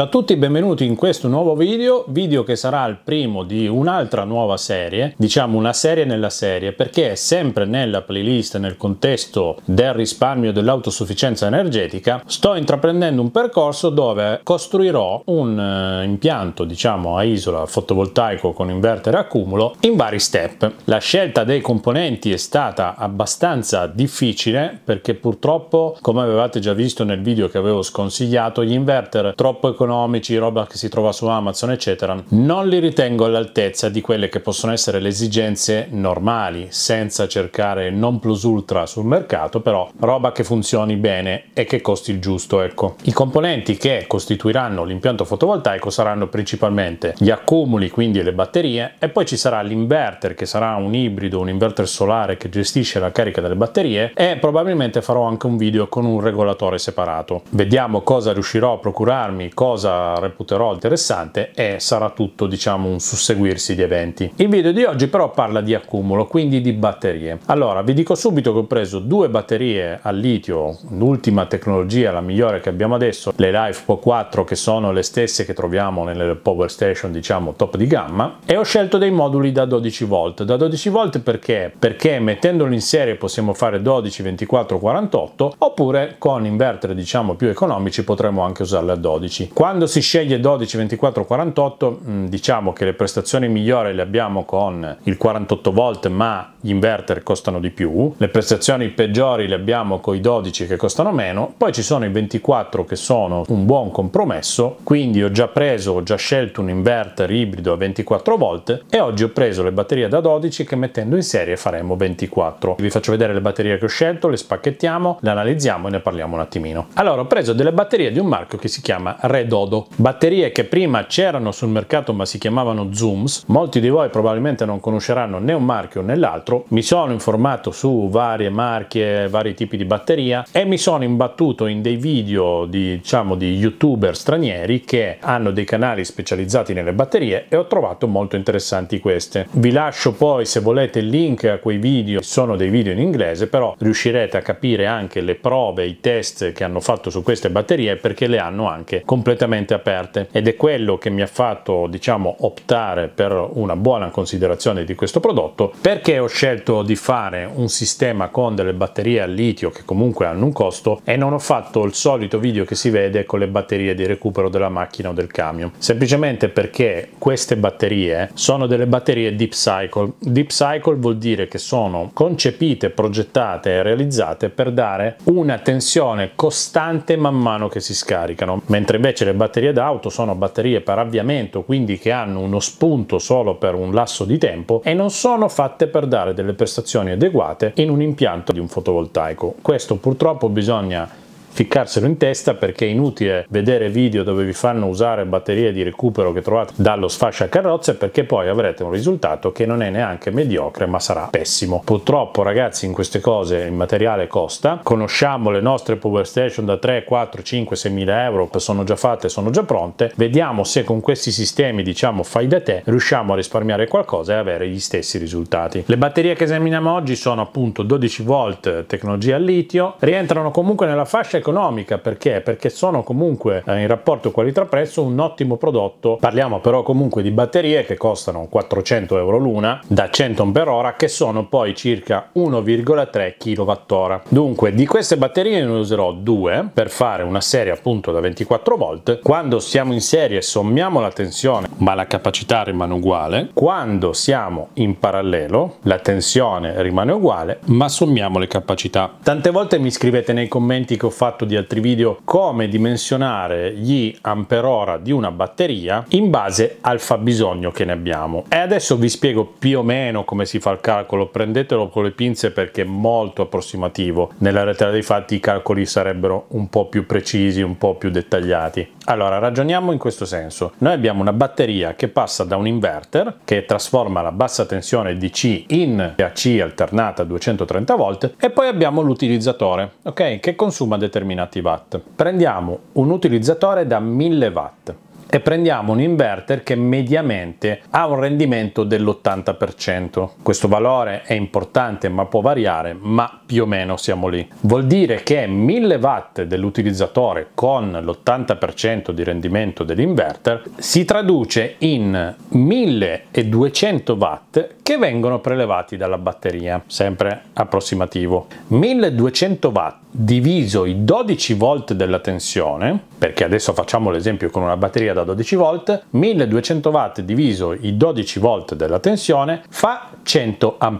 Ciao a tutti, benvenuti in questo nuovo video, video che sarà il primo di un'altra nuova serie, diciamo una serie nella serie, perché sempre nella playlist, nel contesto del risparmio dell'autosufficienza energetica, sto intraprendendo un percorso dove costruirò un eh, impianto, diciamo a isola fotovoltaico con inverter accumulo, in vari step. La scelta dei componenti è stata abbastanza difficile perché purtroppo, come avevate già visto nel video che avevo sconsigliato, gli inverter troppo economici economici, roba che si trova su Amazon, eccetera, non li ritengo all'altezza di quelle che possono essere le esigenze normali, senza cercare non plus ultra sul mercato, però roba che funzioni bene e che costi il giusto, ecco. I componenti che costituiranno l'impianto fotovoltaico saranno principalmente gli accumuli, quindi le batterie, e poi ci sarà l'inverter che sarà un ibrido, un inverter solare che gestisce la carica delle batterie e probabilmente farò anche un video con un regolatore separato. Vediamo cosa riuscirò a procurarmi, cosa cosa reputerò interessante e sarà tutto diciamo un susseguirsi di eventi. Il video di oggi però parla di accumulo, quindi di batterie. Allora vi dico subito che ho preso due batterie al litio, l'ultima tecnologia, la migliore che abbiamo adesso, le LifePo 4 che sono le stesse che troviamo nelle power station diciamo top di gamma e ho scelto dei moduli da 12 volt. Da 12 volt perché? Perché mettendoli in serie possiamo fare 12, 24, 48 oppure con inverter diciamo più economici potremmo anche usarle a 12. Quando si sceglie 12, 24, 48, diciamo che le prestazioni migliori le abbiamo con il 48 volt, ma gli inverter costano di più. Le prestazioni peggiori le abbiamo con i 12 che costano meno. Poi ci sono i 24 che sono un buon compromesso. Quindi ho già preso, ho già scelto un inverter ibrido a 24 volt e oggi ho preso le batterie da 12 che mettendo in serie faremo 24. Vi faccio vedere le batterie che ho scelto, le spacchettiamo, le analizziamo e ne parliamo un attimino. Allora, ho preso delle batterie di un marchio che si chiama Red Dodo. Batterie che prima c'erano sul mercato ma si chiamavano Zooms, molti di voi probabilmente non conosceranno né un marchio né l'altro, mi sono informato su varie marche, vari tipi di batteria e mi sono imbattuto in dei video di, diciamo, di youtuber stranieri che hanno dei canali specializzati nelle batterie e ho trovato molto interessanti queste. Vi lascio poi se volete il link a quei video, sono dei video in inglese, però riuscirete a capire anche le prove, i test che hanno fatto su queste batterie perché le hanno anche completamente completamente aperte ed è quello che mi ha fatto diciamo optare per una buona considerazione di questo prodotto perché ho scelto di fare un sistema con delle batterie al litio che comunque hanno un costo e non ho fatto il solito video che si vede con le batterie di recupero della macchina o del camion semplicemente perché queste batterie sono delle batterie deep cycle deep cycle vuol dire che sono concepite progettate e realizzate per dare una tensione costante man mano che si scaricano mentre invece le le batterie d'auto sono batterie per avviamento, quindi che hanno uno spunto solo per un lasso di tempo e non sono fatte per dare delle prestazioni adeguate in un impianto di un fotovoltaico. Questo purtroppo bisogna ficcarselo in testa perché è inutile vedere video dove vi fanno usare batterie di recupero che trovate dallo sfascia carrozze perché poi avrete un risultato che non è neanche mediocre ma sarà pessimo. Purtroppo ragazzi in queste cose il materiale costa, conosciamo le nostre power station da 3, 4, 5, 6 mila euro, sono già fatte, sono già pronte, vediamo se con questi sistemi diciamo fai da te riusciamo a risparmiare qualcosa e avere gli stessi risultati. Le batterie che esaminiamo oggi sono appunto 12 volt tecnologia al litio, rientrano comunque nella fascia economica perché? Perché sono comunque eh, in rapporto qualità-prezzo un ottimo prodotto. Parliamo però comunque di batterie che costano 400 euro l'una da 100 Ah che sono poi circa 1,3 kWh. Dunque di queste batterie ne userò due per fare una serie appunto da 24 volt. Quando siamo in serie sommiamo la tensione ma la capacità rimane uguale. Quando siamo in parallelo la tensione rimane uguale ma sommiamo le capacità. Tante volte mi scrivete nei commenti che ho fatto fatto di altri video come dimensionare gli amperora di una batteria in base al fabbisogno che ne abbiamo. E adesso vi spiego più o meno come si fa il calcolo, prendetelo con le pinze perché è molto approssimativo. Nella realtà dei fatti i calcoli sarebbero un po' più precisi, un po' più dettagliati. Allora, ragioniamo in questo senso. Noi abbiamo una batteria che passa da un inverter che trasforma la bassa tensione DC in AC alternata 230 volt e poi abbiamo l'utilizzatore, ok, che consuma determinati watt. Prendiamo un utilizzatore da 1000 watt e prendiamo un inverter che mediamente ha un rendimento dell'80%. Questo valore è importante ma può variare, ma più o meno siamo lì. Vuol dire che 1000 watt dell'utilizzatore con l'80% di rendimento dell'inverter si traduce in 1200 watt che vengono prelevati dalla batteria, sempre approssimativo. 1200 watt diviso i 12 volt della tensione, perché adesso facciamo l'esempio con una batteria da da 12 volt, 1200 watt diviso i 12 volt della tensione fa 100 A.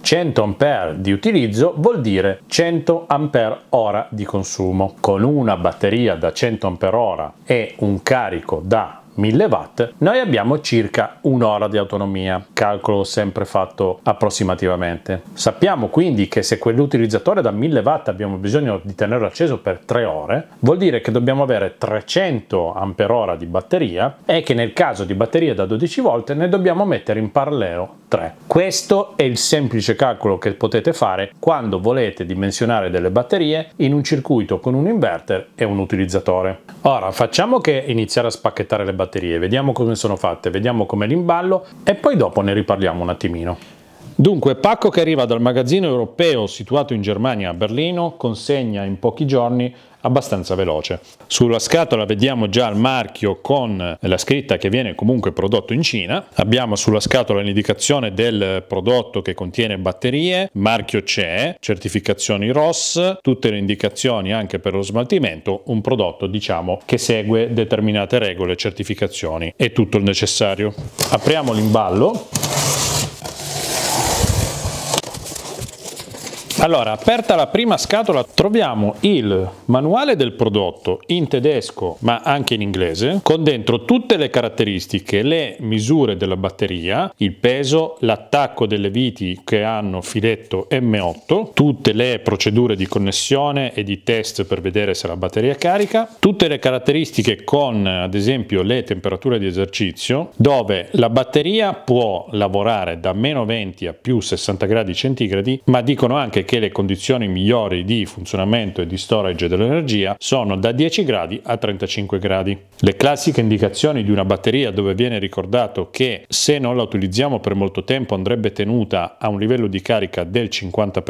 100 A di utilizzo vuol dire 100 ora di consumo. Con una batteria da 100 Ah e un carico da 1000 watt, noi abbiamo circa un'ora di autonomia, calcolo sempre fatto approssimativamente. Sappiamo quindi che se quell'utilizzatore da 1000 watt abbiamo bisogno di tenerlo acceso per 3 ore, vuol dire che dobbiamo avere 300 Ah di batteria e che nel caso di batterie da 12 volt ne dobbiamo mettere in parallelo 3. Questo è il semplice calcolo che potete fare quando volete dimensionare delle batterie in un circuito con un inverter e un utilizzatore. Ora facciamo che iniziare a spacchettare le batterie batterie, vediamo come sono fatte, vediamo come l'imballo e poi dopo ne riparliamo un attimino. Dunque, pacco che arriva dal magazzino europeo situato in Germania a Berlino consegna in pochi giorni abbastanza veloce. Sulla scatola vediamo già il marchio con la scritta che viene comunque prodotto in Cina. Abbiamo sulla scatola l'indicazione del prodotto che contiene batterie, marchio CE, certificazioni ROS, tutte le indicazioni anche per lo smaltimento, un prodotto diciamo che segue determinate regole, certificazioni e tutto il necessario. Apriamo l'imballo Allora, aperta la prima scatola troviamo il manuale del prodotto in tedesco ma anche in inglese con dentro tutte le caratteristiche, le misure della batteria, il peso, l'attacco delle viti che hanno filetto M8, tutte le procedure di connessione e di test per vedere se la batteria è carica, tutte le caratteristiche con ad esempio le temperature di esercizio dove la batteria può lavorare da meno 20 a più 60 gradi centigradi ma dicono anche che che le condizioni migliori di funzionamento e di storage dell'energia sono da 10 gradi a 35 gradi. Le classiche indicazioni di una batteria dove viene ricordato che se non la utilizziamo per molto tempo andrebbe tenuta a un livello di carica del 50%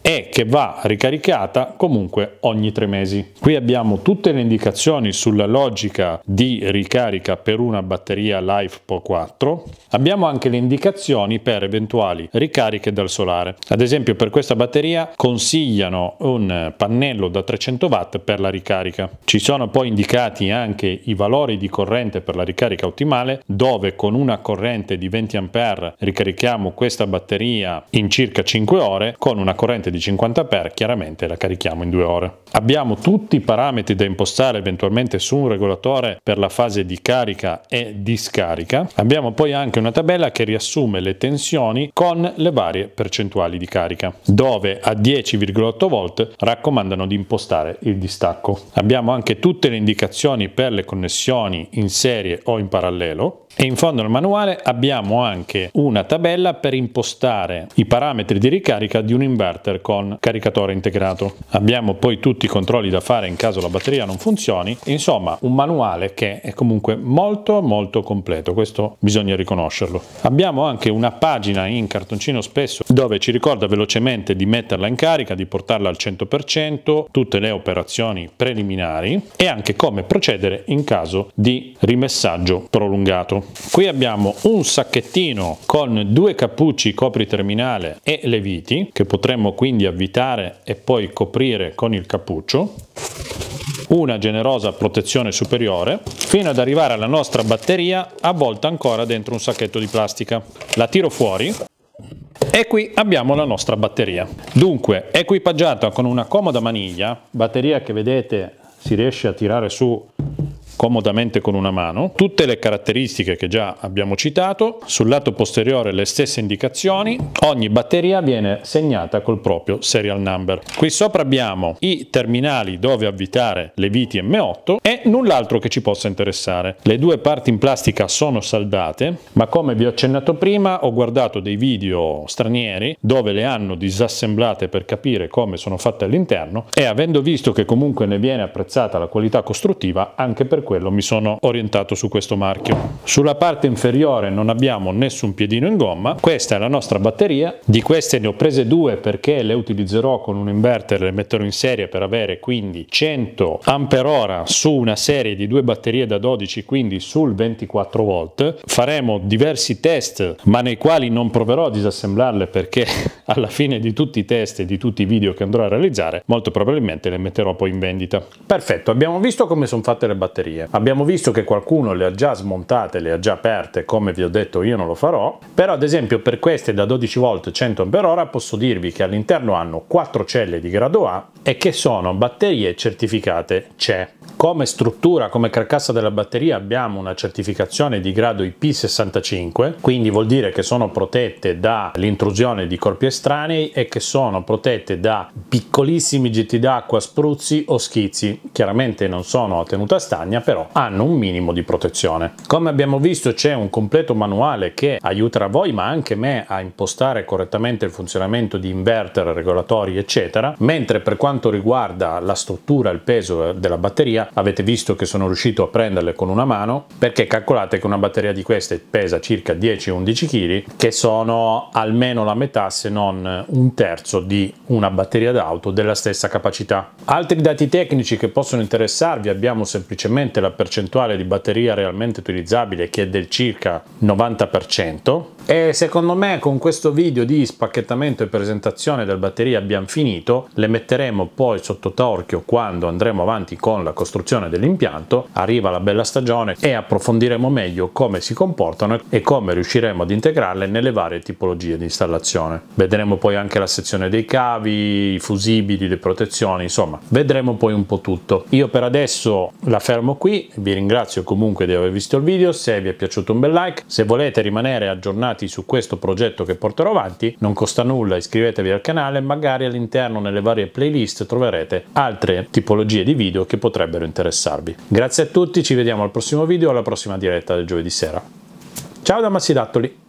è che va ricaricata comunque ogni 3 mesi. Qui abbiamo tutte le indicazioni sulla logica di ricarica per una batteria LifePo 4. Abbiamo anche le indicazioni per eventuali ricariche dal solare. Ad esempio per questa batteria consigliano un pannello da 300 watt per la ricarica. Ci sono poi indicati anche i valori di corrente per la ricarica ottimale dove con una corrente di 20 A ricarichiamo questa batteria in circa 5 ore, con una corrente di 50 A chiaramente la carichiamo in 2 ore. Abbiamo tutti i parametri da impostare eventualmente su un regolatore per la fase di carica e di scarica. Abbiamo poi anche una tabella che riassume le tensioni con le varie percentuali di carica dove a 10,8 volt raccomandano di impostare il distacco. Abbiamo anche tutte le indicazioni per le connessioni in serie o in parallelo e in fondo al manuale abbiamo anche una tabella per impostare i parametri di ricarica di un inverter con caricatore integrato. Abbiamo poi tutti i controlli da fare in caso la batteria non funzioni. Insomma, un manuale che è comunque molto molto completo, questo bisogna riconoscerlo. Abbiamo anche una pagina in cartoncino spesso dove ci ricorda velocemente di metterla in carica, di portarla al 100%, tutte le operazioni preliminari e anche come procedere in caso di rimessaggio prolungato. Qui abbiamo un sacchettino con due cappucci copri terminale e le viti che potremmo quindi avvitare e poi coprire con il cappuccio una generosa protezione superiore fino ad arrivare alla nostra batteria avvolta ancora dentro un sacchetto di plastica. La tiro fuori e qui abbiamo la nostra batteria. Dunque equipaggiata con una comoda maniglia, batteria che vedete si riesce a tirare su comodamente con una mano, tutte le caratteristiche che già abbiamo citato, sul lato posteriore le stesse indicazioni, ogni batteria viene segnata col proprio serial number. Qui sopra abbiamo i terminali dove avvitare le viti M8 e null'altro che ci possa interessare. Le due parti in plastica sono saldate, ma come vi ho accennato prima ho guardato dei video stranieri dove le hanno disassemblate per capire come sono fatte all'interno e avendo visto che comunque ne viene apprezzata la qualità costruttiva anche per quello mi sono orientato su questo marchio. Sulla parte inferiore non abbiamo nessun piedino in gomma, questa è la nostra batteria, di queste ne ho prese due perché le utilizzerò con un inverter, le metterò in serie per avere quindi 100 Ah su una serie di due batterie da 12, quindi sul 24 volt. Faremo diversi test, ma nei quali non proverò a disassemblarle perché alla fine di tutti i test e di tutti i video che andrò a realizzare, molto probabilmente le metterò poi in vendita. Perfetto, abbiamo visto come sono fatte le batterie batterie. Abbiamo visto che qualcuno le ha già smontate, le ha già aperte, come vi ho detto io non lo farò, però ad esempio per queste da 12 volt 100 Ah posso dirvi che all'interno hanno 4 celle di grado A e che sono batterie certificate CE. Come struttura, come carcassa della batteria abbiamo una certificazione di grado IP65, quindi vuol dire che sono protette dall'intrusione di corpi estranei e che sono protette da piccolissimi getti d'acqua, spruzzi o schizzi. Chiaramente non sono a tenuta stagna, però hanno un minimo di protezione. Come abbiamo visto c'è un completo manuale che aiuterà voi ma anche me a impostare correttamente il funzionamento di inverter, regolatori eccetera, mentre per quanto riguarda la struttura, il peso della batteria avete visto che sono riuscito a prenderle con una mano perché calcolate che una batteria di queste pesa circa 10-11 kg che sono almeno la metà se non un terzo di una batteria d'auto della stessa capacità Altri dati tecnici che possono interessarvi abbiamo semplicemente la percentuale di batteria realmente utilizzabile che è del circa 90% e secondo me con questo video di spacchettamento e presentazione della batteria abbiamo finito, le metteremo poi sotto torchio quando andremo avanti con la costruzione dell'impianto, arriva la bella stagione e approfondiremo meglio come si comportano e come riusciremo ad integrarle nelle varie tipologie di installazione. Vedremo poi anche la sezione dei cavi, i fusibili, le protezioni, insomma programma. Vedremo poi un po' tutto. Io per adesso la fermo qui, vi ringrazio comunque di aver visto il video, se vi è piaciuto un bel like, se volete rimanere aggiornati su questo progetto che porterò avanti, non costa nulla, iscrivetevi al canale, magari all'interno nelle varie playlist troverete altre tipologie di video che potrebbero interessarvi. Grazie a tutti, ci vediamo al prossimo video, alla prossima diretta del giovedì sera. Ciao da Massidattoli!